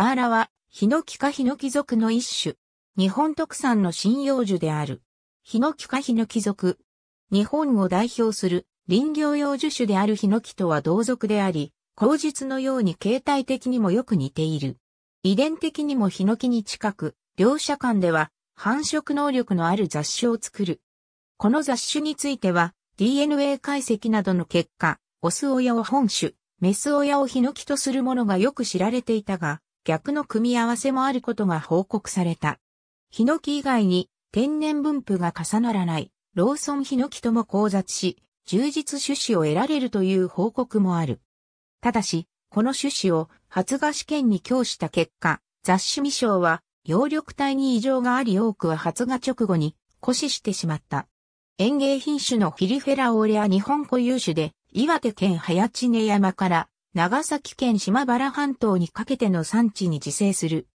サーラは、ヒノキかヒノキ族の一種。日本特産の針葉樹である。ヒノキかヒノキ族。日本を代表する林業用樹種であるヒノキとは同族であり、口実のように形態的にもよく似ている。遺伝的にもヒノキに近く、両者間では繁殖能力のある雑種を作る。この雑種については DNA 解析などの結果、オス親を本種、メス親をヒノキとするものがよく知られていたが、逆の組み合わせもあることが報告された。ヒノキ以外に天然分布が重ならないローソンヒノキとも交雑し、充実種子を得られるという報告もある。ただし、この種子を発芽試験に供した結果、雑種未生は葉緑体に異常があり多くは発芽直後に枯死してしまった。園芸品種のフィリフェラオーレア日本固有種で、岩手県早知根山から長崎県島原半島にかけての産地に自生する。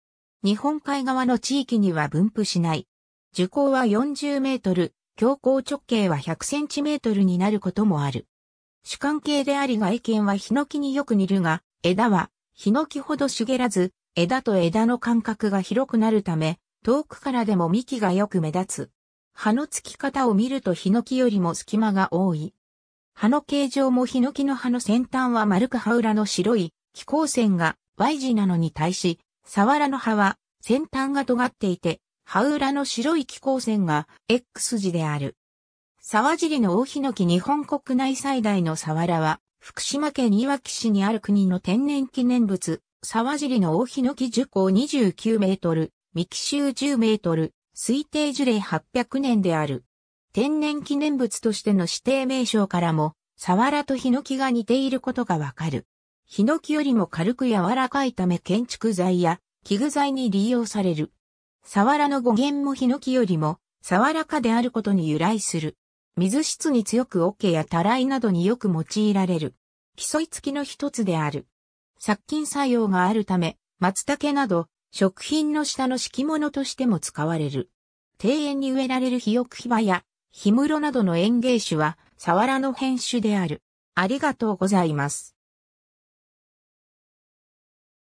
日本海側の地域には分布しない。樹高は40メートル、強行直径は100センチメートルになることもある。主観系であり外見はヒノキによく似るが、枝はヒノキほど茂らず、枝と枝の間隔が広くなるため、遠くからでも幹がよく目立つ。葉の付き方を見るとヒノキよりも隙間が多い。葉の形状もヒノキの葉の先端は丸く葉裏の白い気候線が Y 字なのに対し、サワラの葉は先端が尖っていて、葉裏の白い気候線が X 字である。沢尻の大ヒノキ日本国内最大のサワラは、福島県いわき市にある国の天然記念物、沢尻の大ヒノキ樹高29メートル、幹周10メートル、推定樹齢800年である。天然記念物としての指定名称からも、サワラとヒノキが似ていることがわかる。ヒノキよりも軽く柔らかいため建築材や器具材に利用される。サワラの語源もヒノキよりもワラかであることに由来する。水質に強く桶やタライなどによく用いられる。基い付きの一つである。殺菌作用があるため、松茸など食品の下の敷物としても使われる。庭園に植えられるヒヨクヒバや氷室などの園芸種は、サワラの変種である。ありがとうございます。